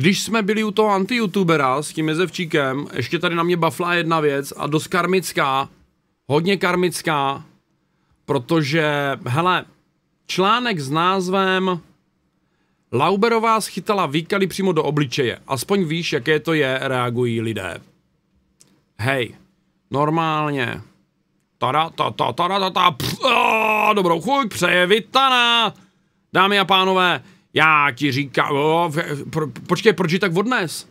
Když jsme byli u toho anti-youtubera s tím Jezevčíkem, ještě tady na mě bafla jedna věc a dost karmická, hodně karmická, protože, hele, článek s názvem Lauberová schytala výkaly přímo do obličeje. Aspoň víš, jaké to je, reagují lidé. Hej, normálně. Tada, ta, ta, tada, ta, ta, ta, ta, ta, ta, ta, ta, Dámy a pánové, já ti říkám, o, pro, počkej, proč je tak odnes?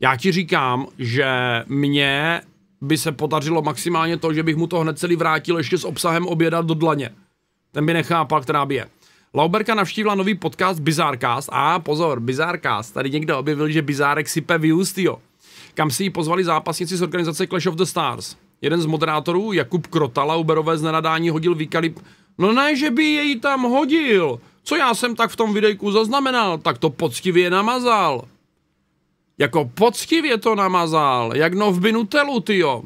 Já ti říkám, že mě by se podařilo maximálně to, že bych mu to hned celý vrátil ještě s obsahem oběda do dlaně. Ten by nechápal, která by je. Lauberka navštívila nový podcast Bizarcast. A ah, pozor, Bizarcast. Tady někdo objevil, že Bizárek sype views, Kam si ji pozvali zápasníci z organizace Clash of the Stars. Jeden z moderátorů, Jakub Krota, Lauberové z nenadání hodil výkalip. No ne, že by jej tam hodil. Co já jsem tak v tom videjku zaznamenal, tak to poctivě namazal. Jako poctivě to namazal, jak novby binutelu, tyjo.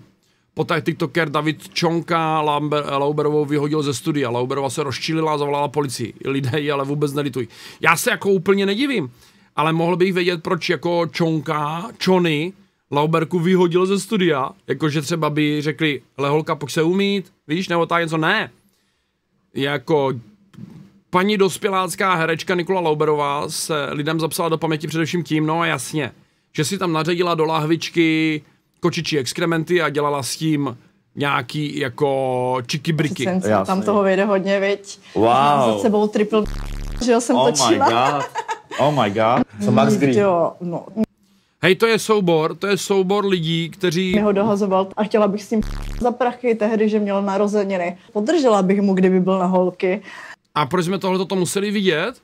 Poté TikToker David Čonka Lamber, Lauberovou vyhodil ze studia. Lauberova se rozčilila a zavolala policii. Lidé ji ale vůbec nelitují. Já se jako úplně nedivím, ale mohl bych vědět, proč jako Čonka, Čony, Lauberku vyhodil ze studia. Jakože třeba by řekli, leholka, pojď se umít, víš, nebo tak něco. Ne. Jako Paní dospělácká herečka Nikola Lauberová se lidem zapsala do paměti především tím, no a jasně, že si tam naředila do lahvičky kočičí exkrementy a dělala s tím nějaký jako čikibriky. Jsem tam toho vyjde hodně, viď? Wow. Mám za sebou triple že jsem oh točila. My God. Oh my god, So Max Green. Jo, no. Hej, to je soubor, to je soubor lidí, kteří... Mě ho dohazoval a chtěla bych s ním za prachy tehdy, že měl narozeniny. Podržela bych mu, kdyby byl na holky. A proč jsme tohle to museli vidět?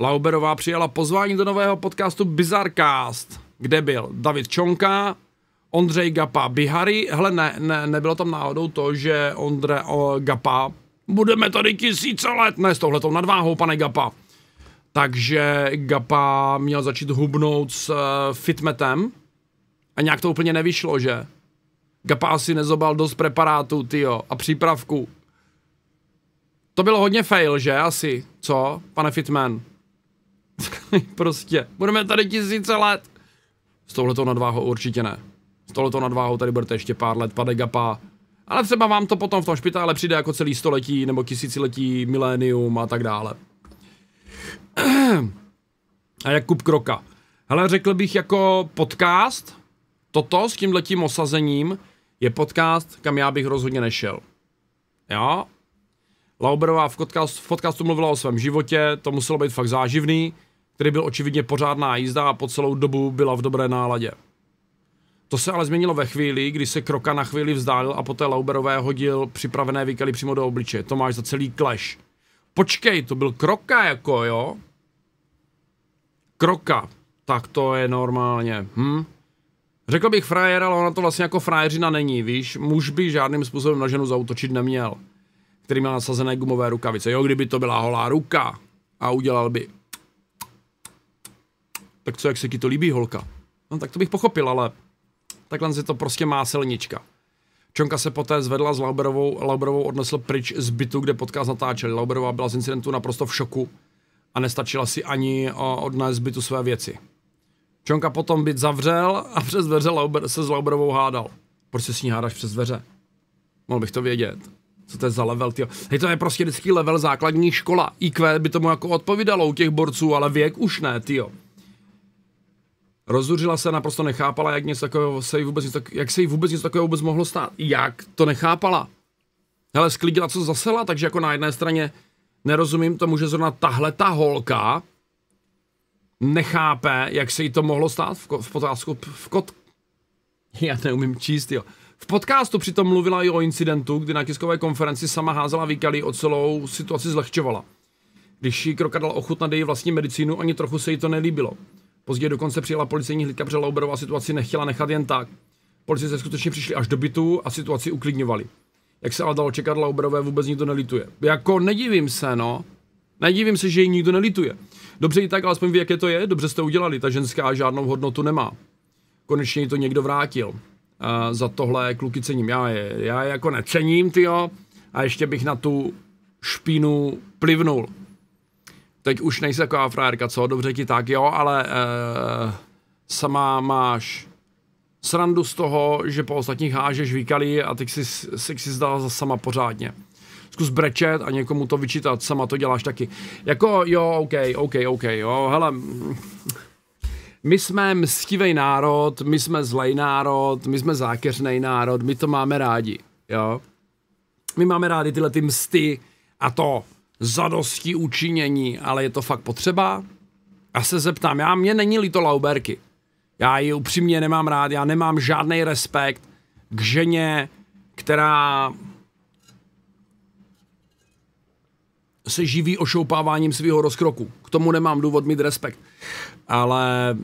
Lauberová přijala pozvání do nového podcastu Bizarcast, kde byl David Čonka, Ondřej Gapa Bihari. Hele, ne, ne, nebylo tam náhodou to, že Ondře Gapa budeme tady tisíce let, ne s tohletou nadváhou, pane Gapa. Takže Gapa měl začít hubnout s uh, fitmetem a nějak to úplně nevyšlo, že? Gapa asi nezobal dost preparátů, tyjo, a přípravku. To bylo hodně fail, že asi? Co, pane Fitman? prostě, budeme tady tisíce let. S touhletou nadváhou určitě ne. S touhletou nadváhou tady budete ještě pár let, pade gapa. Ale třeba vám to potom v tom špitále přijde jako celý století, nebo tisíciletí, milénium a tak dále. A Jakub Kroka. Hele, řekl bych jako podcast, toto s letím osazením je podcast, kam já bych rozhodně nešel. Jo, Lauberová v, podcastu, v podcastu mluvila o svém životě, to muselo být fakt záživný, který byl očividně pořádná jízda a po celou dobu byla v dobré náladě. To se ale změnilo ve chvíli, kdy se Kroka na chvíli vzdálil a poté Lauberové hodil připravené výkaly přímo do obličeje. To máš za celý clash. Počkej, to byl Kroka jako, jo? Kroka. Tak to je normálně. Hm? Řekl bych frajer, ale ona to vlastně jako frajeřina není, víš? Muž by žádným způsobem na ženu zautočit neměl který má nasazené gumové rukavice. Jo, kdyby to byla holá ruka a udělal by... Tak co, jak se ti to líbí, holka? No tak to bych pochopil, ale takhle si to prostě má silnička. Čonka se poté zvedla s Lauberovou, Lauberovou odnesl pryč z bytu, kde podcast natáčeli. Lauberová byla z incidentu naprosto v šoku a nestačila si ani odnést z bytu své věci. Čonka potom byt zavřel a přes dveře Lauber se s Lauberovou hádal. Proč se s ní hádáš přes dveře? Mohl bych to vědět. Co to je za level, tyjo? Hej, to je prostě vždycky level základní škola. IQ by tomu jako odpovídalo u těch borců, ale věk už ne, tyjo. Rozuřila se, naprosto nechápala, jak, něco takového se jí vůbec něco, jak se jí vůbec něco takového vůbec mohlo stát. Jak to nechápala? Hele, sklidila, co zasela, takže jako na jedné straně nerozumím tomu, že zrovna tahle ta holka nechápe, jak se jí to mohlo stát v, ko- v potázku v kot. Já neumím číst, jo. V podcastu přitom mluvila i o incidentu, kdy na tiskové konferenci sama házela výkaly o celou situaci zlehčovala. Když jí krokadal ochutnat její vlastní medicínu, ani trochu se jí to nelíbilo. Později dokonce přijela policejní hlídka, protože Lauberová situaci nechtěla nechat jen tak. Policisté skutečně přišli až do bytu a situaci uklidňovali. Jak se ale dalo čekat, Lauberové vůbec nikdo nelituje. Jako nedivím se, no. Nedivím se, že ji nikdo nelituje. Dobře i tak, alespoň ví, jaké to je, dobře jste udělali, ta ženská žádnou hodnotu nemá. Konečně ji to někdo vrátil za tohle kluky cením. Já je, já je jako necením, tyjo, a ještě bych na tu špínu plivnul. Teď už nejsi taková frajerka, co? Dobře ti tak, jo, ale e, sama máš srandu z toho, že po ostatních hážeš výkalí a teď si, si, si zdal za sama pořádně. Zkus brečet a někomu to vyčítat, sama to děláš taky. Jako, jo, OK, OK, OK, jo, hele, my jsme mstivý národ, my jsme zlej národ, my jsme zákeřný národ, my to máme rádi, jo. My máme rádi tyhle ty msty a to zadosti učinění, ale je to fakt potřeba? Já se zeptám, já mě není líto Lauberky. Já ji upřímně nemám rád, já nemám žádný respekt k ženě, která se živí ošoupáváním svého rozkroku. K tomu nemám důvod mít respekt. Ale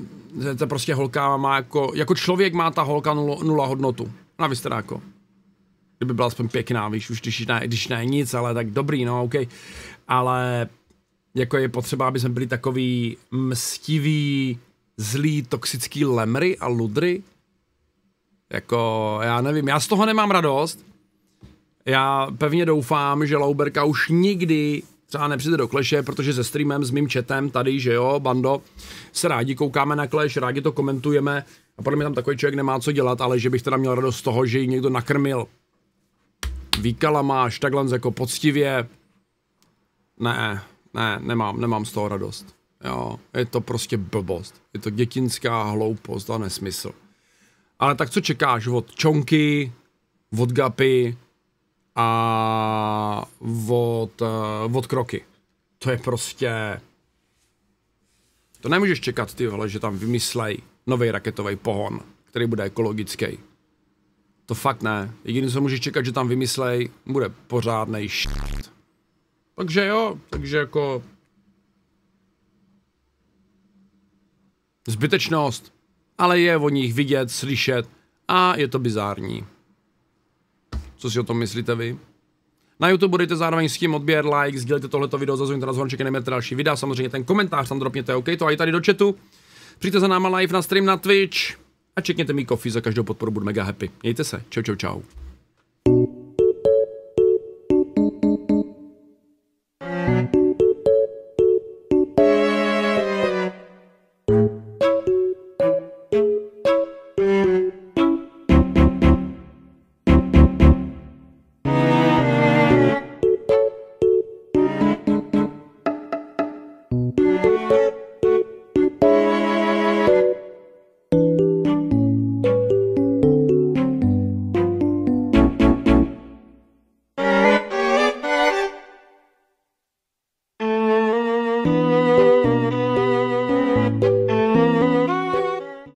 to prostě holka má jako, jako člověk má ta holka nula, nula hodnotu. Na vy jako, kdyby byla aspoň pěkná, víš, už když ne, když ne nic, ale tak dobrý, no, OK. Ale jako je potřeba, aby jsme byli takový mstiví, zlí, toxický lemry a ludry. Jako, já nevím, já z toho nemám radost. Já pevně doufám, že Lauberka už nikdy třeba nepřijde do kleše, protože se streamem s mým chatem tady, že jo, bando, se rádi koukáme na kleš, rádi to komentujeme a podle mě tam takový člověk nemá co dělat, ale že bych teda měl radost z toho, že ji někdo nakrmil. Výkala máš takhle jako poctivě. Ne, ne, nemám, nemám z toho radost. Jo, je to prostě blbost. Je to dětinská hloupost a nesmysl. Ale tak co čekáš od Čonky, od Gapy, a od, eh, od kroky. To je prostě... To nemůžeš čekat, ty vole, že tam vymyslej nový raketový pohon, který bude ekologický. To fakt ne. Jediné, co můžeš čekat, že tam vymyslej, bude pořádný št. Takže jo, takže jako... Zbytečnost. Ale je o nich vidět, slyšet a je to bizární. Co si o tom myslíte vy? Na YouTube budete zároveň s tím odběr, like, sdílejte tohleto video, zazvoňte na zvonček, nejmete další videa, samozřejmě ten komentář tam dropněte, OK, to a i tady do chatu. Přijďte za náma live na stream na Twitch a čekněte mi kofi za každou podporu, budu mega happy. Mějte se, čau čau čau.